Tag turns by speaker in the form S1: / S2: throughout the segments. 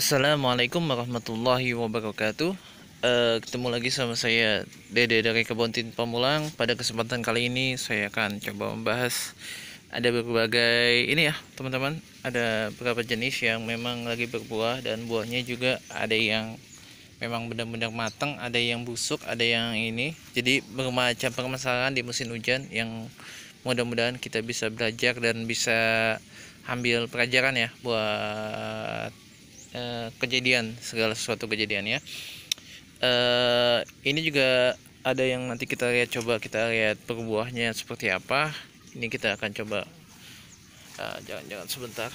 S1: Assalamualaikum warahmatullahi wabarakatuh uh, Ketemu lagi sama saya Dede dari Kebontin Tin Pamulang Pada kesempatan kali ini saya akan coba membahas Ada berbagai ini ya teman-teman Ada beberapa jenis yang memang lagi berbuah Dan buahnya juga ada yang memang benar-benar matang Ada yang busuk, ada yang ini Jadi bermacam permasalahan di musim hujan Yang mudah-mudahan kita bisa belajar dan bisa ambil pelajaran ya Buat Eh, kejadian segala sesuatu kejadian ya uh, ini juga ada yang nanti kita lihat coba kita lihat perbuahnya seperti apa ini kita akan coba eh, jangan-jangan uh, sebentar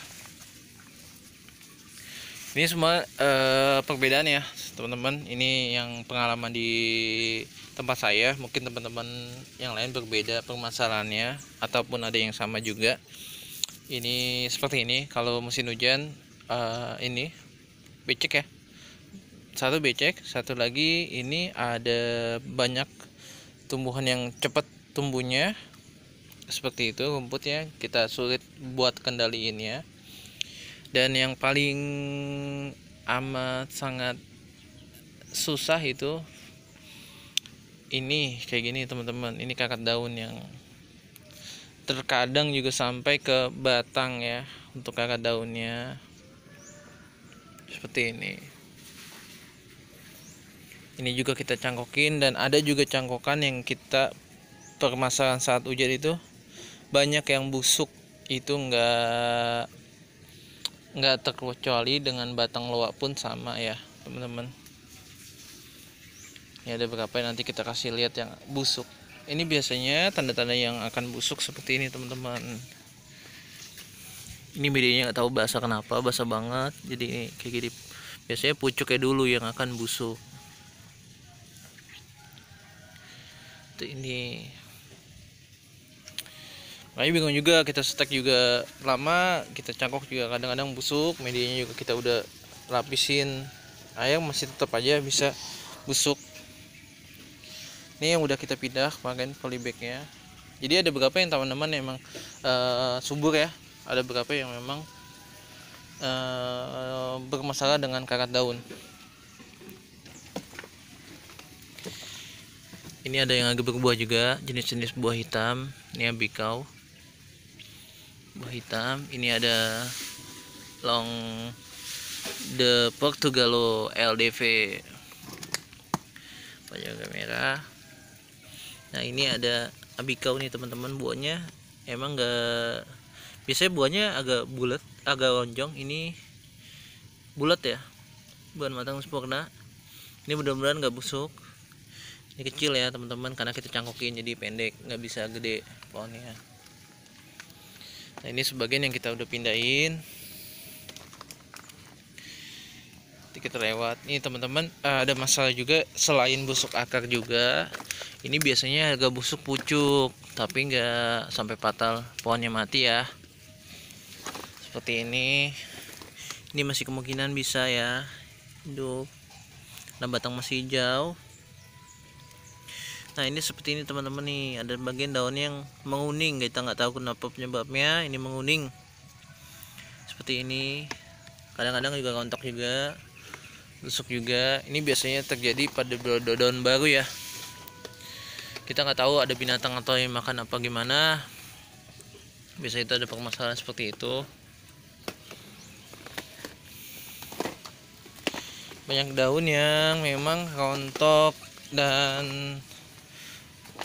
S1: ini semua uh, perbedaan ya teman-teman ini yang pengalaman di tempat saya mungkin teman-teman yang lain berbeda permasalahannya ataupun ada yang sama juga ini seperti ini kalau musim hujan uh, ini becek ya satu becek satu lagi ini ada banyak tumbuhan yang cepat tumbuhnya seperti itu rumputnya kita sulit buat ya dan yang paling amat sangat susah itu ini kayak gini teman-teman ini kakak daun yang terkadang juga sampai ke batang ya untuk kakak daunnya seperti ini ini juga kita cangkokin dan ada juga cangkokan yang kita permasalahan saat hujan itu banyak yang busuk itu enggak enggak terkecuali dengan batang loak pun sama ya teman-teman ini ada berapa yang nanti kita kasih lihat yang busuk ini biasanya tanda-tanda yang akan busuk seperti ini teman-teman ini medianya nggak tahu basah kenapa basah banget jadi ini kayak gini biasanya pucuk kayak dulu yang akan busuk itu ini makanya bingung juga kita stek juga lama kita cangkok juga kadang-kadang busuk medianya juga kita udah lapisin ayam masih tetap aja bisa busuk ini yang udah kita pindah kemarin polybagnya jadi ada beberapa yang teman-teman emang uh, subur ya ada beberapa yang memang e, bermasalah dengan karat daun ini ada yang agak berbuah juga jenis-jenis buah hitam ini abikau buah hitam ini ada long the Portugalo LDV pajak merah nah ini ada abikau nih teman-teman buahnya emang gak biasanya buahnya agak bulat agak lonjong ini bulat ya Buah matang sempurna ini mudah-mudahan nggak busuk ini kecil ya teman-teman karena kita cangkokin jadi pendek nggak bisa gede pohonnya nah ini sebagian yang kita udah pindahin kita lewat Ini teman-teman eh, ada masalah juga selain busuk akar juga ini biasanya agak busuk pucuk tapi nggak sampai fatal pohonnya mati ya seperti ini ini masih kemungkinan bisa ya hidup nah batang masih hijau nah ini seperti ini teman-teman nih ada bagian daun yang menguning kita nggak tahu kenapa penyebabnya ini menguning seperti ini kadang-kadang juga kontak juga rusuk juga ini biasanya terjadi pada daun baru ya kita nggak tahu ada binatang atau yang makan apa gimana bisa itu ada permasalahan seperti itu banyak daun yang memang rontok dan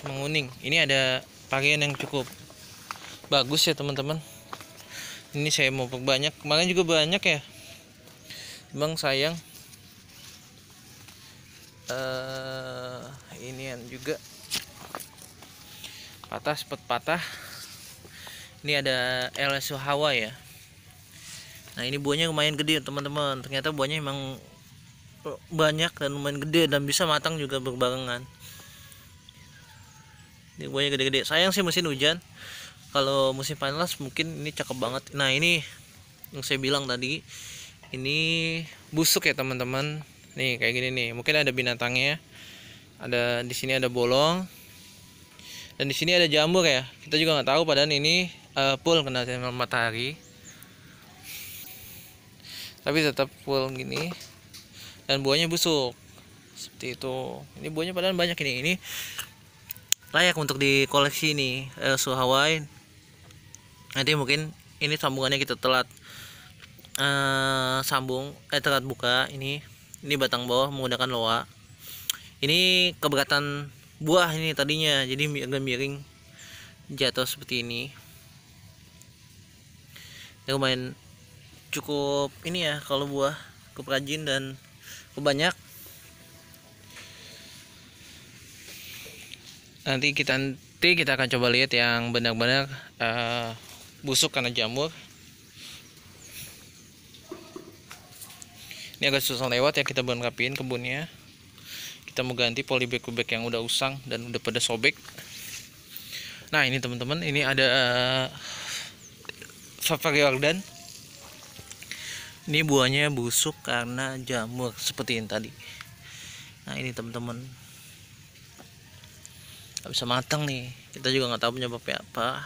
S1: menguning ini ada varian yang cukup bagus ya teman-teman ini saya mau banyak kemarin juga banyak ya bang sayang uh, eh, yang juga patah sempat patah ini ada LSU Hawa ya nah ini buahnya lumayan gede teman-teman ternyata buahnya emang banyak dan lumayan gede dan bisa matang juga berbarengan ini buahnya gede-gede sayang sih musim hujan kalau musim panas mungkin ini cakep banget nah ini yang saya bilang tadi ini busuk ya teman-teman nih kayak gini nih mungkin ada binatangnya ya. ada di sini ada bolong dan di sini ada jamur ya kita juga nggak tahu padahal ini uh, full kena sinar matahari tapi tetap full gini dan buahnya busuk seperti itu ini buahnya padahal banyak ini ini layak untuk dikoleksi ini eh, Hawaii nanti mungkin ini sambungannya kita telat eh, sambung eh telat buka ini ini batang bawah menggunakan loa ini keberatan buah ini tadinya jadi agak miring jatuh seperti ini ini lumayan cukup ini ya kalau buah keperajin dan banyak nanti kita nanti kita akan coba lihat yang benar-benar uh, busuk karena jamur ini agak susah lewat ya kita rapiin kebunnya kita mau ganti polybag kubek yang udah usang dan udah pada sobek nah ini teman-teman ini ada uh, eh, Favari Jordan ini buahnya busuk karena jamur seperti ini tadi nah ini teman-teman nggak bisa matang nih kita juga nggak tahu penyebabnya apa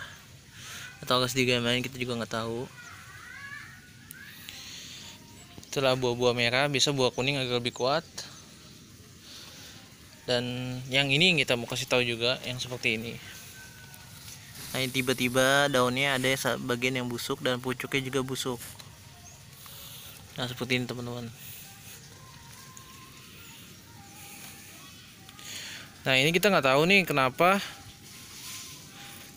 S1: atau harus digamain kita juga nggak tahu setelah buah-buah merah bisa buah kuning agak lebih kuat dan yang ini kita mau kasih tahu juga yang seperti ini nah tiba-tiba daunnya ada bagian yang busuk dan pucuknya juga busuk nah seperti ini teman-teman nah ini kita nggak tahu nih kenapa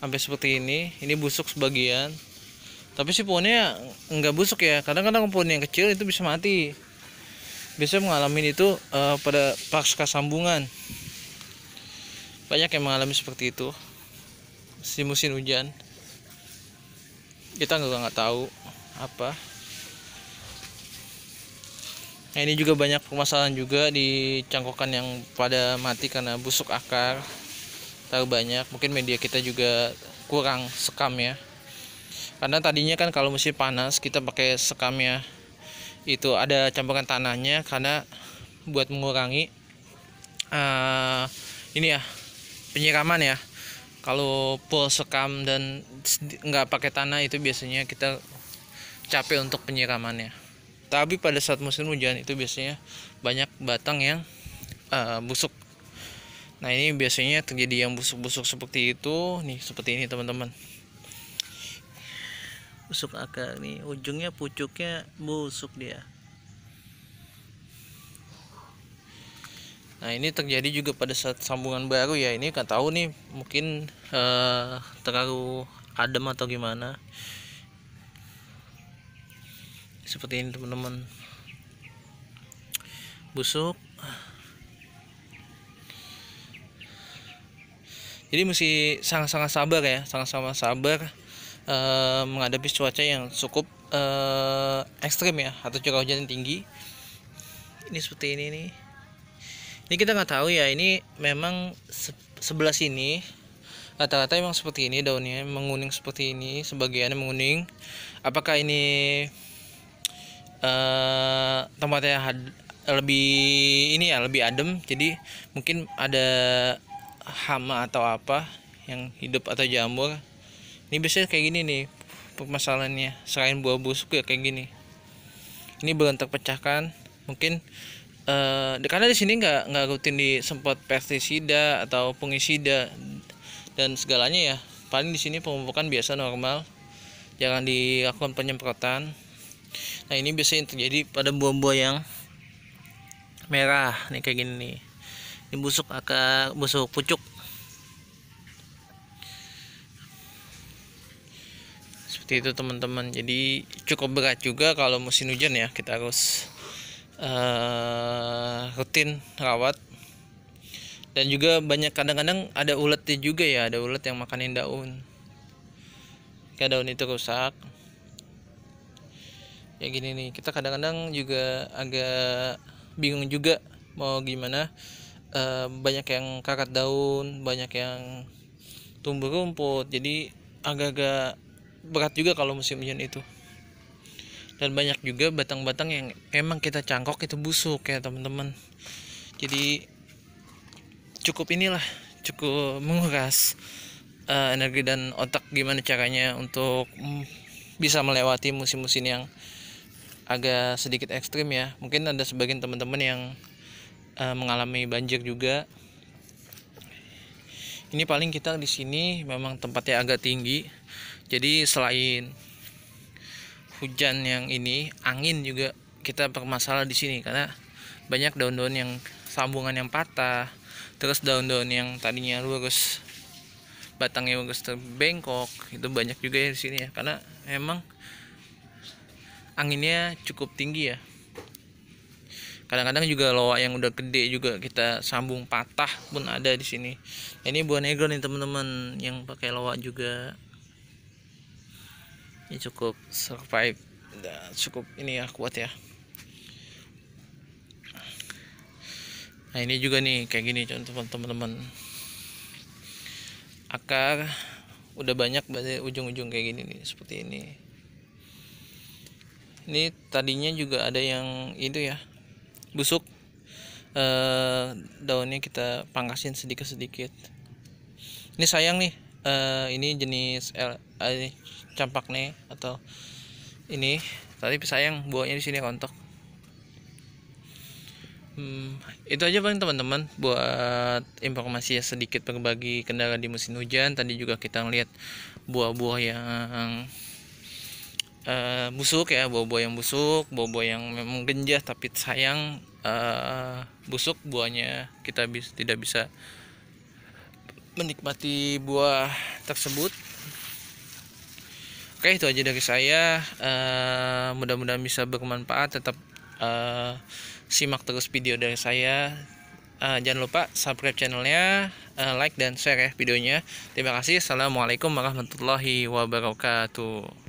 S1: sampai seperti ini ini busuk sebagian tapi si pohonnya nggak busuk ya kadang-kadang pohon yang kecil itu bisa mati bisa mengalami itu uh, pada pasca sambungan banyak yang mengalami seperti itu si musim hujan kita nggak nggak tahu apa nah, ini juga banyak permasalahan juga di cangkokan yang pada mati karena busuk akar Tahu banyak mungkin media kita juga kurang sekam ya karena tadinya kan kalau musim panas kita pakai sekam ya, itu ada campuran tanahnya karena buat mengurangi uh, ini ya penyiraman ya kalau full sekam dan nggak pakai tanah itu biasanya kita capek untuk penyiramannya tapi pada saat musim hujan itu biasanya banyak batang yang uh, busuk nah ini biasanya terjadi yang busuk-busuk seperti itu nih seperti ini teman-teman busuk akar nih ujungnya pucuknya busuk dia Nah ini terjadi juga pada saat sambungan baru ya ini nggak tahu nih mungkin uh, terlalu adem atau gimana seperti ini teman-teman busuk jadi mesti sangat-sangat sabar ya sangat-sangat sabar e, menghadapi cuaca yang cukup e, ekstrim ya atau curah hujan yang tinggi ini seperti ini nih ini kita nggak tahu ya ini memang se sebelah sini rata-rata memang seperti ini daunnya menguning seperti ini sebagiannya menguning apakah ini uh, tempatnya had, lebih ini ya lebih adem jadi mungkin ada hama atau apa yang hidup atau jamur ini biasanya kayak gini nih permasalahannya selain buah busuk ya kayak gini ini belum terpecahkan mungkin uh, karena di sini nggak nggak rutin disemprot pestisida atau fungisida dan segalanya ya paling di sini pemupukan biasa normal jangan dilakukan penyemprotan Nah ini biasanya terjadi pada buah-buah yang merah nih kayak gini nih. Ini busuk akan busuk pucuk. Seperti itu teman-teman. Jadi cukup berat juga kalau musim hujan ya kita harus uh, rutin rawat. Dan juga banyak kadang-kadang ada ulatnya juga ya, ada ulat yang makanin daun. Kayak daun itu rusak ya gini nih kita kadang-kadang juga agak bingung juga mau gimana e, banyak yang kakat daun banyak yang tumbuh rumput jadi agak-agak berat juga kalau musim hujan itu dan banyak juga batang-batang yang emang kita cangkok itu busuk ya teman-teman jadi cukup inilah cukup menguras uh, energi dan otak gimana caranya untuk mm, bisa melewati musim-musim yang agak sedikit ekstrim ya mungkin ada sebagian teman-teman yang uh, mengalami banjir juga ini paling kita di sini memang tempatnya agak tinggi jadi selain hujan yang ini angin juga kita bermasalah di sini karena banyak daun-daun yang sambungan yang patah terus daun-daun yang tadinya lurus batangnya lurus terbengkok itu banyak juga ya di sini ya karena emang anginnya cukup tinggi ya kadang-kadang juga loa yang udah gede juga kita sambung patah pun ada di sini nah, ini buah negro nih teman-teman yang pakai loa juga ini cukup survive nah, cukup ini ya kuat ya nah ini juga nih kayak gini contoh teman-teman akar udah banyak banget ujung-ujung kayak gini nih seperti ini ini tadinya juga ada yang itu ya busuk e, daunnya kita pangkasin sedikit-sedikit ini sayang nih e, ini jenis L, eh, campak nih atau ini tapi sayang buahnya di sini kontok Hmm, itu aja paling teman-teman buat informasi ya sedikit berbagi kendala di musim hujan tadi juga kita ngeliat buah-buah yang uh, busuk ya buah-buah yang busuk buah-buah yang memang genjah tapi sayang uh, busuk buahnya kita bis, tidak bisa menikmati buah tersebut oke itu aja dari saya uh, mudah-mudahan bisa bermanfaat tetap uh, simak terus video dari saya uh, jangan lupa subscribe channelnya uh, like dan share ya videonya terima kasih assalamualaikum warahmatullahi wabarakatuh